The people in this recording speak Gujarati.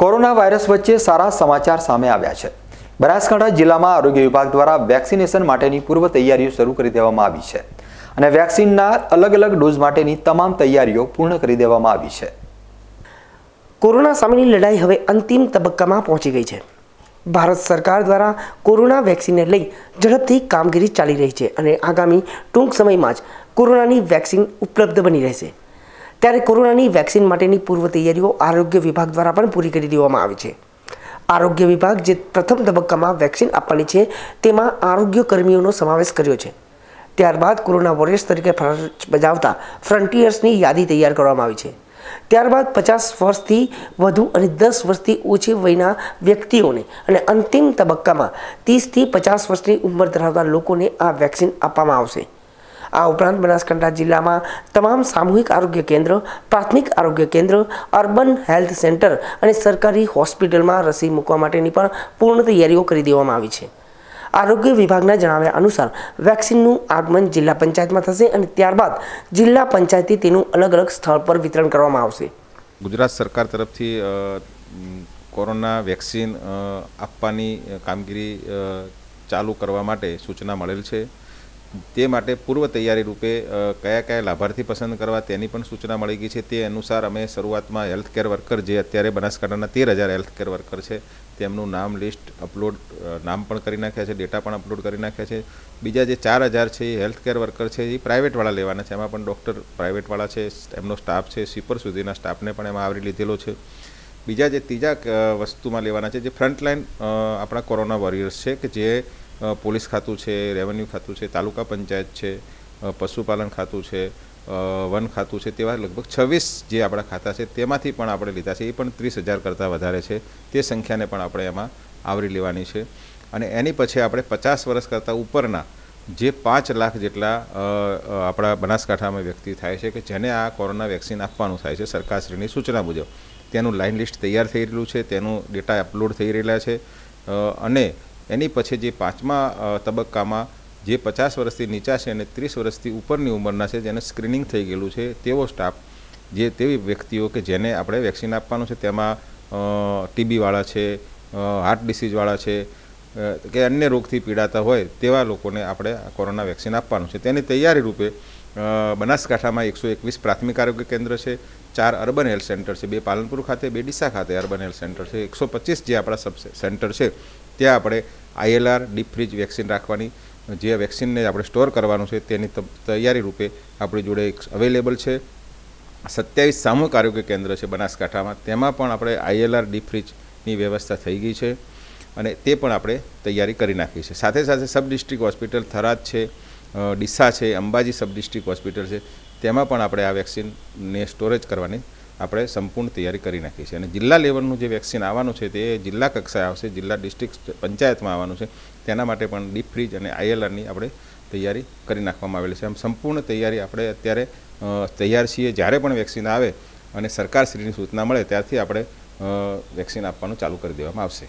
કોરોના વાયરસ વચ્ચે સારા સમાચાર સામે આવ્યા છે બનાસકાંઠા જિલ્લામાં આરોગ્ય વિભાગ દ્વારા વેક્સિનેશન માટેની પૂર્વ તૈયારીઓ શરૂ કરી દેવામાં આવી છે અને વેક્સિનના અલગ અલગ ડોઝ માટેની તમામ તૈયારીઓ પૂર્ણ કરી દેવામાં આવી છે કોરોના સામેની લડાઈ હવે અંતિમ તબક્કામાં પહોંચી ગઈ છે ભારત સરકાર દ્વારા કોરોના વેક્સિનને લઈ ઝડપથી કામગીરી ચાલી રહી છે અને આગામી ટૂંક સમયમાં જ કોરોનાની વેક્સિન ઉપલબ્ધ બની રહેશે ત્યારે કોરોનાની વેક્સિન માટેની પૂર્વ તૈયારીઓ આરોગ્ય વિભાગ દ્વારા પણ પૂરી કરી દેવામાં આવી છે આરોગ્ય વિભાગ જે પ્રથમ તબક્કામાં વેક્સિન આપવાની છે તેમાં આરોગ્ય કર્મીઓનો સમાવેશ કર્યો છે ત્યારબાદ કોરોના વોરિયર્સ તરીકે ફરજ બજાવતા ફ્રન્ટિયર્સની યાદી તૈયાર કરવામાં આવી છે ત્યારબાદ પચાસ વર્ષથી વધુ અને દસ વર્ષથી ઓછી વયના વ્યક્તિઓને અને અંતિમ તબક્કામાં ત્રીસથી પચાસ વર્ષની ઉંમર ધરાવતા લોકોને આ વેક્સિન આપવામાં આવશે આ ઉપરાંત બનાસકાંઠા જિલ્લામાં તમામ સામૂહિક આરોગ્ય કેન્દ્ર પ્રાથમિક આરોગ્ય કેન્દ્ર અર્બન હેલ્થ સેન્ટર અને સરકારી હોસ્પિટલમાં રસી મૂકવા માટેની પણ પૂર્ણ તૈયારીઓ કરી દેવામાં આવી છે આરોગ્ય વિભાગના જણાવ્યા અનુસાર વેક્સિનનું આગમન જિલ્લા પંચાયતમાં થશે અને ત્યારબાદ જિલ્લા પંચાયતથી તેનું અલગ અલગ સ્થળ પર વિતરણ કરવામાં આવશે ગુજરાત સરકાર તરફથી કોરોના વેક્સિન આપવાની કામગીરી ચાલુ કરવા માટે સૂચના મળેલ છે તે માટે પૂર્વ તૈયારી રૂપે કયા કયા લાભાર્થી પસંદ કરવા તેની પણ સૂચના મળી ગઈ છે તે અનુસાર અમે શરૂઆતમાં હેલ્થકેર વર્કર જે અત્યારે બનાસકાંઠાના તેર હજાર હેલ્થ કેર વર્કર છે તેમનું નામ લિસ્ટ અપલોડ નામ પણ કરી નાખ્યા છે ડેટા પણ અપલોડ કરી નાખ્યા છે બીજા જે ચાર હજાર છે એ હેલ્થકેર વર્કર છે એ પ્રાઇવેટવાળા લેવાના છે એમાં પણ ડૉક્ટર પ્રાઇવેટવાળા છે એમનો સ્ટાફ છે સીપર સુધીના સ્ટાફને પણ એમાં આવરી લીધેલો છે બીજા જે ત્રીજા વસ્તુમાં લેવાના છે જે ફ્રન્ટલાઇન આપણા કોરોના વોરિયર્સ છે કે જે પોલીસ ખાતું છે રેવન્યુ ખાતું છે તાલુકા પંચાયત છે પશુપાલન ખાતું છે વન ખાતું છે તેવા લગભગ છવ્વીસ જે આપણા ખાતા છે તેમાંથી પણ આપણે લીધા છે એ પણ ત્રીસ હજાર કરતાં વધારે છે તે સંખ્યાને પણ આપણે એમાં આવરી લેવાની છે અને એની પછી આપણે પચાસ વર્ષ કરતાં ઉપરના જે પાંચ લાખ જેટલા આપણા બનાસકાંઠામાં વ્યક્તિ થાય છે કે જેને આ કોરોના વેક્સિન આપવાનું થાય છે સરકારશ્રીની સૂચના મુજબ તેનું લાઇન લિસ્ટ તૈયાર થઈ રહેલું છે તેનું ડેટા અપલોડ થઈ રહેલા છે અને એની પછી જે પાંચમા તબક્કામાં જે પચાસ વર્ષથી નીચા છે અને ત્રીસ વર્ષથી ઉપરની ઉંમરના છે જેને સ્ક્રીનિંગ થઈ ગયેલું છે તેવો સ્ટાફ જે તેવી વ્યક્તિઓ કે જેને આપણે વેક્સિન આપવાનું છે તેમાં ટીબીવાળા છે હાર્ટ ડિસીઝવાળા છે કે અન્ય રોગથી પીડાતા હોય તેવા લોકોને આપણે કોરોના વેક્સિન આપવાનું છે તેની તૈયારી રૂપે બનાસકાંઠામાં એકસો એકવીસ પ્રાથમિક આરોગ્ય કેન્દ્ર છે ચાર અર્બન હેલ્થ સેન્ટર છે બે પાલનપુર ખાતે બે ડીસા ખાતે અર્બન હેલ્થ સેન્ટર છે એકસો પચીસ જે આપણા સબ સેન્ટર છે ત્યાં આપણે આઈએલઆર ડીપ ફ્રીજ વેક્સિન રાખવાની જે વેક્સિનને આપણે સ્ટોર કરવાનું છે તેની તૈયારી રૂપે આપણી જોડે એક અવેલેબલ છે સત્યાવીસ સામૂહિક આરોગ્ય કેન્દ્ર છે બનાસકાંઠામાં તેમાં પણ આપણે આઈએલઆર ડીપ ફ્રીજની વ્યવસ્થા થઈ ગઈ છે અને તે પણ આપણે તૈયારી કરી નાખી છે સાથે સાથે સબ ડિસ્ટ્રિક્ટ હોસ્પિટલ થરાદ છે ડીસા છે અંબાજી સબ ડિસ્ટ્રિક્ટ હોસ્પિટલ છે તેમાં પણ આપણે આ વેક્સિનને સ્ટોરેજ કરવાની આપણે સંપૂર્ણ તૈયારી કરી નાખી છે અને જિલ્લા લેવલનું જે વેક્સિન આવવાનું છે તે જિલ્લા કક્ષાએ આવશે જિલ્લા ડિસ્ટ્રિક્ટ પંચાયતમાં આવવાનું છે તેના માટે પણ ડીપ ફ્રીજ અને આઈએલઆરની આપણે તૈયારી કરી નાખવામાં આવેલી છે આમ સંપૂર્ણ તૈયારી આપણે અત્યારે તૈયાર છીએ જ્યારે પણ વેક્સિન આવે અને સરકારશ્રીની સૂચના મળે ત્યારથી આપણે વેક્સિન આપવાનું ચાલુ કરી દેવામાં આવશે